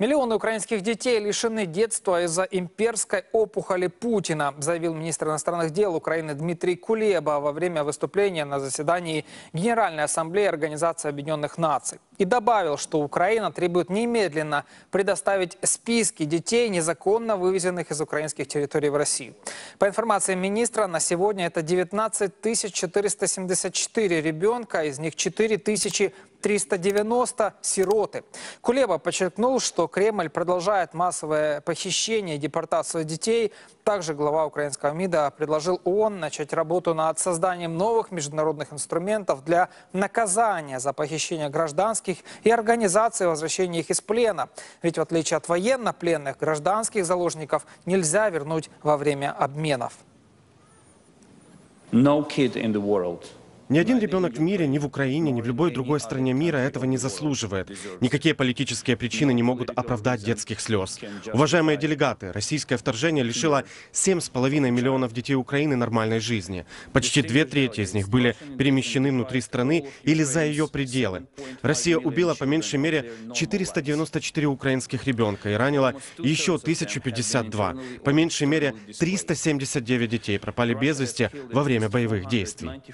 Миллионы украинских детей лишены детства из-за имперской опухоли Путина, заявил министр иностранных дел Украины Дмитрий Кулеба во время выступления на заседании Генеральной Ассамблеи Организации Объединенных Наций и добавил, что Украина требует немедленно предоставить списки детей, незаконно вывезенных из украинских территорий в Россию. По информации министра, на сегодня это 19 474 ребенка, из них 4 тысячи 390 сироты. Кулеба подчеркнул, что Кремль продолжает массовое похищение и депортацию детей. Также глава украинского МИДа предложил ООН начать работу над созданием новых международных инструментов для наказания за похищение гражданских русских и организации возвращения их из плена. Ведь в отличие от военно-пленных, гражданских заложников нельзя вернуть во время обменов. No kid in the world ни один ребенок в мире, ни в Украине, ни в любой другой стране мира этого не заслуживает. Никакие политические причины не могут оправдать детских слез. Уважаемые делегаты, российское вторжение лишило 7,5 миллионов детей Украины нормальной жизни. Почти две трети из них были перемещены внутри страны или за ее пределы. Россия убила по меньшей мере 494 украинских ребенка и ранила еще 1052. По меньшей мере 379 детей пропали без вести во время боевых действий.